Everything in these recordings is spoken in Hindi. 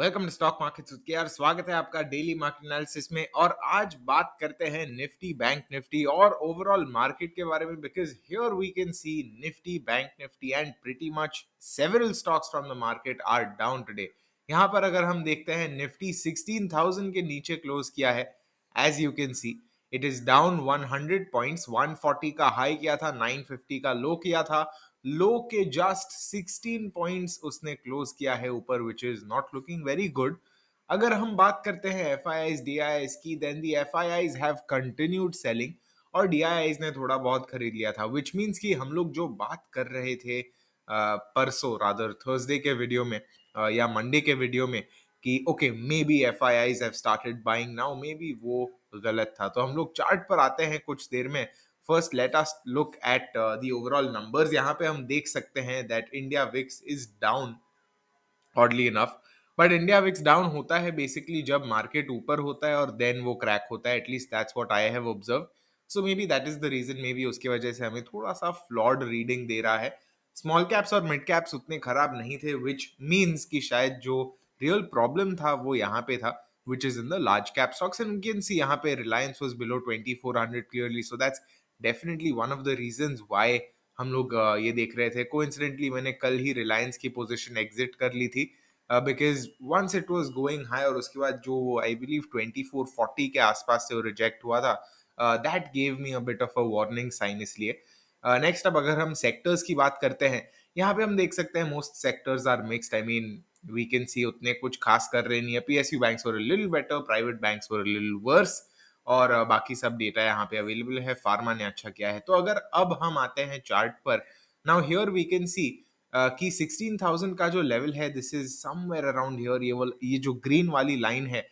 वेलकम टू स्टॉक मार्केट सुख यार स्वागत है आपका डेली मार्केट एनालिसिस में और आज बात करते हैं निफ्टी बैंक निफ्टी और ओवरऑल मार्केट के बारे में because here we can see Nifty bank Nifty and pretty much several stocks from the market are down today यहां पर अगर हम देखते हैं निफ्टी 16,000 के नीचे क्लोज किया है as you can see it is down 100 points 140 का हाई किया था 950 का लो किया था लो के जस्ट 16 पॉइंट्स उसने क्लोज किया है ऊपर which is not looking very good अगर हम बात करते हैं F I Is D I Is की then the F I Is have continued selling और डी आई आईज ने थोड़ा बहुत खरीद लिया था विच मीन्स कि हम लोग जो बात कर रहे थे परसों रादर थर्सडे के वीडियो में आ, या मंडे के वीडियो में कि okay maybe F I Is have started buying now maybe वो गलत था तो हम लोग चार्ट पर आते हैं कुछ देर में first let us look at the overall numbers यहाँ पे हम देख सकते हैं that India VIX is down oddly enough but India VIX down होता है बेसिकली जब मार्केट ऊपर होता है और देन वो क्रैक होता है at least that's what I have observe so maybe that is the reason maybe उसकी वजह से हमें थोड़ा सा फ्लॉड रीडिंग दे रहा है स्मॉल कैप्स और मिड कैप्स उतने खराब नहीं थे विच मीन्स कि शायद जो रियल प्रॉब्लम था वो यहाँ पे था which is in the large cap stocks and can see यहाँ पे Reliance was below twenty four hundred clearly so that's definitely one of the reason why हम लोग ये देख रहे थे को मैंने कल ही रिलायंस की पोजिशन एग्जिट कर ली थी because once it was going high और उसके बाद जो I believe twenty four forty के आसपास से वो रिजेक्ट हुआ था that gave me a bit of a warning sign इसलिए नेक्स्ट अब अगर हम सेक्टर्स की बात करते हैं यहाँ पे हम देख सकते हैं most sectors are mixed I mean we can see उतने कुछ खास कर रहे नहीं है पी एस यू बैंक्स और लिल बेटर प्राइवेट बैंक्स और लिल वर्स और बाकी सब डेटा यहाँ पे अवेलेबल है फार्मा ने अच्छा किया है तो अगर अब हम आते हैं चार्ट पर now here we can see कि 16,000 का जो लेवल है this is somewhere around here ये वाल, ये जो ग्रीन वाली लाइन है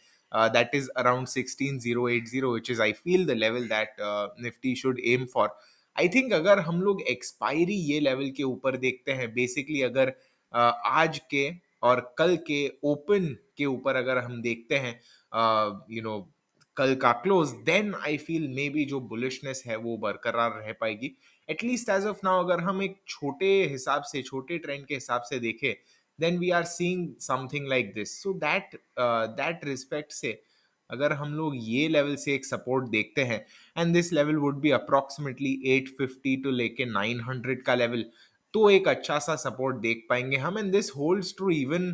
that is around 16080 which is I feel the level that Nifty should aim for I think अगर हम लोग एक्सपायरी ये लेवल के ऊपर देखते हैं बेसिकली अगर uh, आज के और कल के ओपन के ऊपर अगर हम देखते हैं यू नो कल का close then I feel maybe जो बुलिशनेस है वो बरकरार रह पाएगी एटलीस्ट एज ऑफ नाउ अगर हम एक छोटे हिसाब से छोटे ट्रेंड के हिसाब से देखें then we are seeing something like this so that that respect से अगर हम लोग ये लेवल से एक सपोर्ट देखते हैं and this level would be at 850 to लेके 900 का लेवल तो एक अच्छा सा सपोर्ट देख पाएंगे हम and this holds true even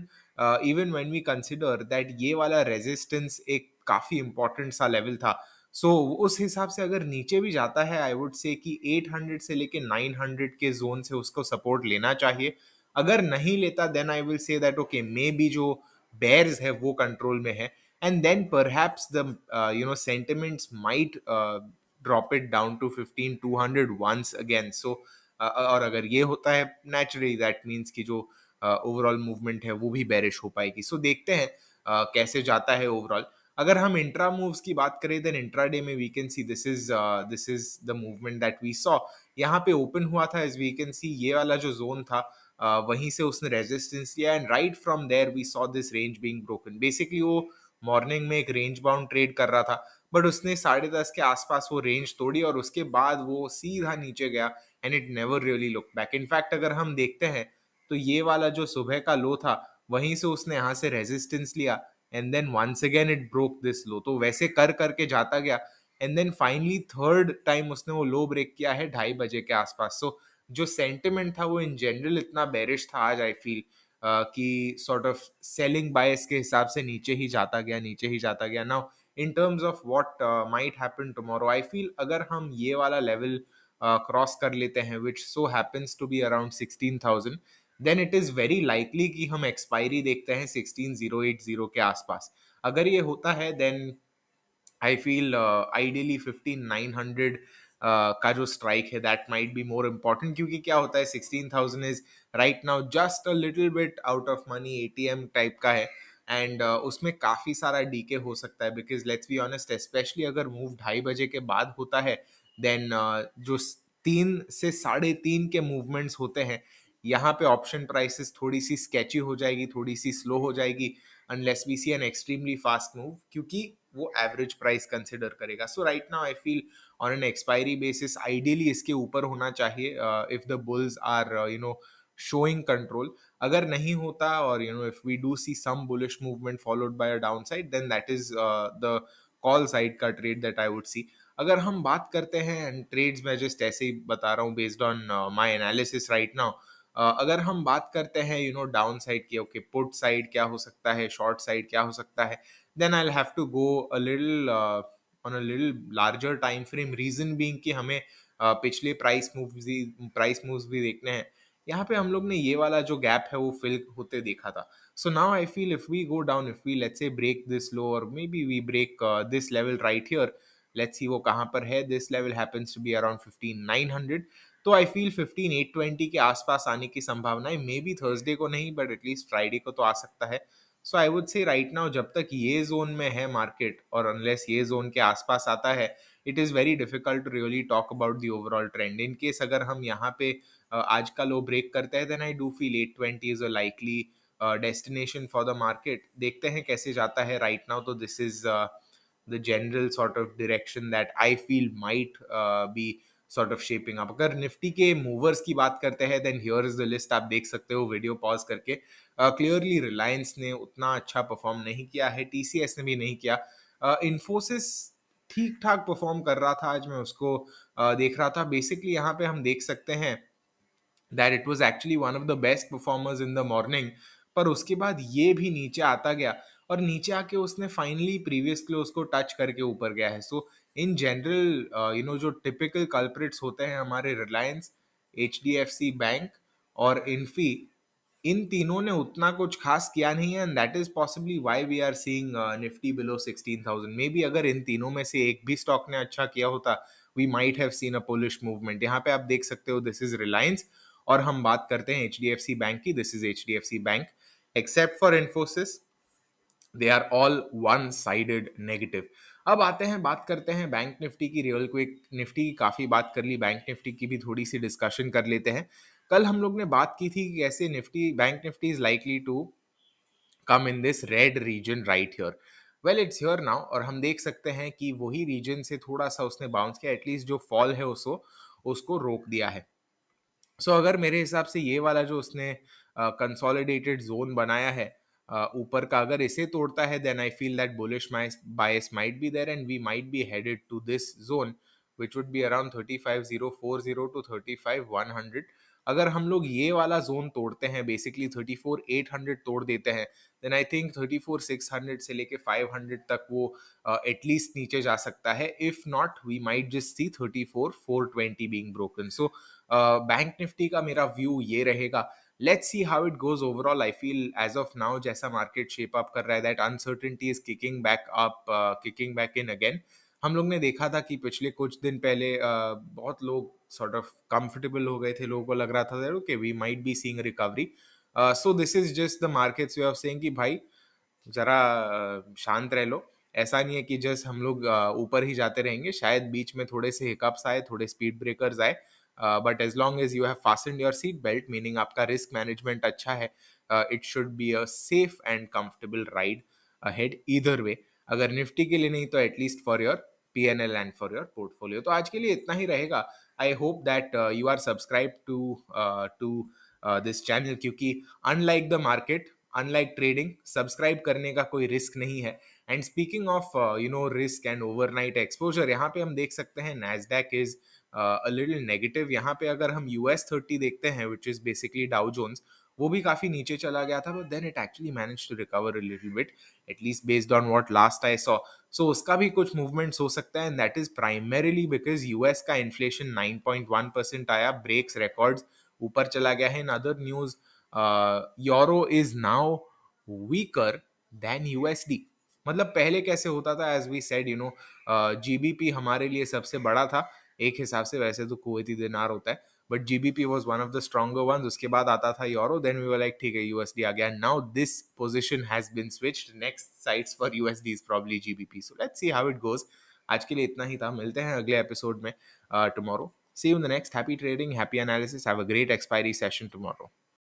even when we consider that ये वाला रेजिस्टेंस एक काफ़ी इंपॉर्टेंट सा लेवल था सो so, उस हिसाब से अगर नीचे भी जाता है आई वुड से कि 800 से लेके 900 के जोन से उसको सपोर्ट लेना चाहिए अगर नहीं लेता then I will say that okay maybe जो बेयर्स है वो कंट्रोल में है एंड देन पर the you know sentiments might drop it down to fifteen two hundred once again so और अगर ये होता है नेचुरली दैट मीन्स कि जो ओवरऑल uh, मूवमेंट है वो भी बैरिश हो पाएगी सो so, देखते हैं uh, कैसे जाता है ओवरऑल अगर हम इंट्रा मूव्स की बात करें देन इंट्रा डे में we can see this is this is the movement that we saw यहाँ पे ओपन हुआ था एज वी कैन सी ये वाला जो जोन था uh, वहीं से उसने रेजिस्टेंस लिया and right from there we saw this range being broken basically वो मॉर्निंग में एक रेंज बाउंड ट्रेड कर रहा था बट उसने साढ़े दस के आसपास वो रेंज तोड़ी और उसके बाद वो सीधा नीचे गया and it never really look back in fact अगर हम देखते हैं तो ये वाला जो सुबह का लो था वहीं से उसने यहाँ से रेजिस्टेंस लिया and then once again it broke this low तो वैसे कर करके जाता गया and then finally third time उसने वो लो ब्रेक किया है ढाई बजे के आसपास सो so, जो सेंटिमेंट था वो इन जनरल इतना बेरिश था आज आई फील uh, कि सॉर्ट ऑफ सेलिंग बायस के हिसाब से नीचे ही जाता गया नीचे ही जाता गया now in terms of what might happen tomorrow I feel अगर हम ये वाला लेवल क्रॉस uh, कर लेते हैं which so happens to be around sixteen thousand then it is very likely कि हम एक्सपायरी देखते हैं सिक्सटीन जीरो एट जीरो के आसपास अगर ये होता है then I feel ideally fifteen nine hundred का जो स्ट्राइक है that might be more important क्योंकि क्या होता है sixteen thousand is right now just a little bit out of money A T M type का है एंड uh, उसमें काफ़ी सारा डी के हो सकता है because let's be honest specially अगर मूव ढाई बजे के बाद होता है देन uh, जो तीन से साढ़े तीन के मूवमेंट्स होते हैं यहाँ पे ऑप्शन प्राइसेस थोड़ी सी स्केची हो जाएगी थोड़ी सी स्लो हो जाएगी unless we see an extremely fast move क्योंकि वो एवरेज प्राइस कंसिडर करेगा so right now I feel on an expiry basis ideally इसके ऊपर होना चाहिए if the bulls are you know showing control अगर नहीं होता और you know if we do see some bullish movement followed by a down side then that is the call side का trade that I would see अगर हम बात करते हैं एंड ट्रेड्स मैं जस्ट ऐसे ही बता रहा हूँ based on my analysis right now अगर हम बात करते हैं यू नो डाउन साइड की ओके पुट साइड क्या हो सकता है शॉर्ट साइड क्या हो सकता है then I have to go a little on a little larger time frame reason being कि हमें uh, पिछले प्राइस मूव्स भी प्राइस मूव्स भी देखने हैं यहाँ पे हम लोग ने ये वाला जो गैप है वो फिल होते देखा था so now I feel if we go down if we let's say break this low और maybe we break this level right here let's see वो कहाँ पर है this level happens to be around fifteen nine hundred तो I feel fifteen eight twenty के आसपास आने की संभावनाएं मे बी थर्सडे को नहीं बट एटलीस्ट फ्राइडे को तो आ सकता है so I would say right now जब तक ये जोन में है मार्केट और अनलेस ये जोन के आसपास आता है it is very difficult to really talk about the overall trend in case अगर हम यहाँ पे आज का लो ब्रेक करते हैं then I do feel eight twenty is a likely destination for the market देखते हैं कैसे जाता है राइट नाउ तो this is the general sort of direction that I feel might be sort of shaping आप अगर निफ्टी के मूवर्स की बात करते हैं then here is the list आप देख सकते हो वीडियो पॉज करके क्लियरली uh, रिलायंस ने उतना अच्छा परफॉर्म नहीं किया है टी ने भी नहीं किया इन्फोसिस uh, ठीक ठाक परफॉर्म कर रहा था आज मैं उसको uh, देख रहा था बेसिकली यहाँ पे हम देख सकते हैं that it was actually one of the best performers in the morning पर उसके बाद ये भी नीचे आता गया और नीचे आके उसने फाइनली प्रीवियस क्लोज को टच करके ऊपर गया है so so, in general you know जो टिपिकल कल्प्रिट्स होते हैं हमारे Reliance H D F C bank और इन्फी इन तीनों ने उतना कुछ खास किया नहीं है and that is possibly why we are seeing Nifty below sixteen thousand maybe अगर इन तीनों में से एक भी स्टॉक ने अच्छा किया होता we might have seen a bullish movement यहाँ पे आप देख सकते हो दिस इज रिलायंस और हम बात करते हैं H D F C bank की this is H D F C bank except for Infosys they are all one sided negative अब आते हैं बात करते हैं बैंक निफ्टी की रियल क्विक निफ्टी की काफ़ी बात कर ली बैंक निफ्टी की भी थोड़ी सी डिस्कशन कर लेते हैं कल हम लोग ने बात की थी कि कैसे Nifty bank Nifty is likely to come in this red region right here well it's here now और हम देख सकते हैं कि वही रीजन से थोड़ा सा उसने बाउंस किया एटलीस्ट जो फॉल है उसको उसको रोक दिया है सो so, अगर मेरे हिसाब से ये वाला जो उसने कंसोलिडेटेड uh, जोन बनाया है ऊपर का अगर इसे तोड़ता है then I feel that bullish bias might be there and we might be headed to this zone which would be around thirty five zero four zero to thirty five one hundred अगर हम लोग ये वाला जोन तोड़ते हैं basically thirty four eight hundred तोड़ देते हैं then I think thirty four six hundred से लेके फाइव हंड्रेड तक वो एटलीस्ट uh, नीचे जा सकता है if not we might just see thirty four four twenty being broken so Bank Nifty का मेरा व्यू ये रहेगा let's see how it goes overall I feel as of now जैसा मार्केट शेप अप कर रहा है that uncertainty is kicking back up kicking back in again हम लोग ने देखा था कि पिछले कुछ दिन पहले uh, बहुत लोग सॉर्ट ऑफ कंफर्टेबल हो गए थे लोगों को लग रहा था okay we might be seeing recovery so this is just the market's way of saying कि भाई जरा uh, शांत रह लो ऐसा नहीं है कि जस्ट हम लोग uh, ऊपर ही जाते रहेंगे शायद बीच में थोड़े से हिकअप्स आए थोड़े स्पीड ब्रेकर्स आए but as long as you have in your seat belt meaning आपका रिस्क मैनेजमेंट अच्छा है it should be a safe and comfortable ride ahead either way अगर निफ्टी के लिए नहीं तो at least for your P N L and for your portfolio तो आज के लिए इतना ही रहेगा I hope that you are subscribe to to this channel क्योंकि unlike the market unlike trading subscribe करने का कोई रिस्क नहीं है and speaking of you know risk and overnight exposure यहाँ पे हम देख सकते हैं Nasdaq is a little negative यहाँ पे अगर हम यू एस थर्टी देखते हैं which is basically Dow Jones वो भी काफ़ी नीचे चला गया था but then it actually manage to recover little bit at least based on what last I saw so उसका भी कुछ मूवमेंट्स हो सकता है and that is primarily because US का inflation nine point one percent आया ब्रेक्स रिकॉर्ड ऊपर चला गया है in other news euro is now weaker than USD मतलब पहले कैसे होता था as we said you know GBP हमारे लिए सबसे बड़ा था एक हिसाब से वैसे तो कुवैती दिनार होता है but GBP was one of the stronger one उसके बाद आता था euro then we were like ठीक है यूएसडी आ गया now this position has been switched next sites for USD is be GBP so let's see how it goes आज के लिए इतना ही था मिलते हैं अगले एपिसोड में tomorrow see you in the next happy trading happy analysis have a great expiry session tomorrow